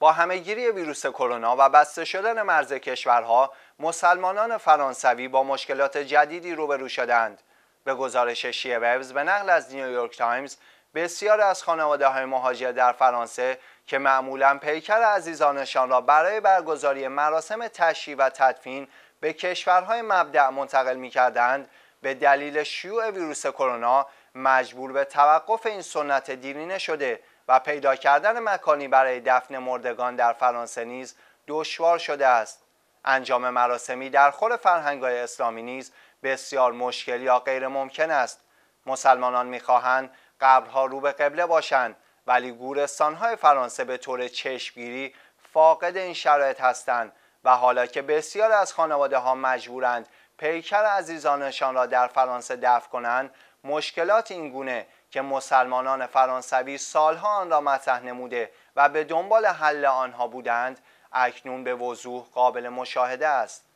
با همهگیری ویروس کرونا و بسته شدن مرز کشورها مسلمانان فرانسوی با مشکلات جدیدی روبرو شدند به گزارش شیه ویوز، به نقل از نیویورک تایمز بسیار از خانواده های مهاجر در فرانسه که معمولا پیکر عزیزانشان را برای برگزاری مراسم تشییع و تدفین به کشورهای مبدع منتقل می کردند به دلیل شیوع ویروس کرونا مجبور به توقف این سنت دیرینه شده و پیدا کردن مکانی برای دفن مردگان در فرانسه نیز دشوار شده است انجام مراسمی در خور فرهنگ اسلامی نیز بسیار مشکل یا غیر ممکن است مسلمانان میخواهند قبرها رو به قبله باشند ولی گورستانهای فرانسه به طور چشمگیری فاقد این شرایط هستند و حالا که بسیار از خانواده ها مجبورند پیکر عزیزانشان را در فرانسه دفع کنند مشکلات این گونه که مسلمانان فرانسوی سالها آن را مطرح نموده و به دنبال حل آنها بودند اکنون به وضوح قابل مشاهده است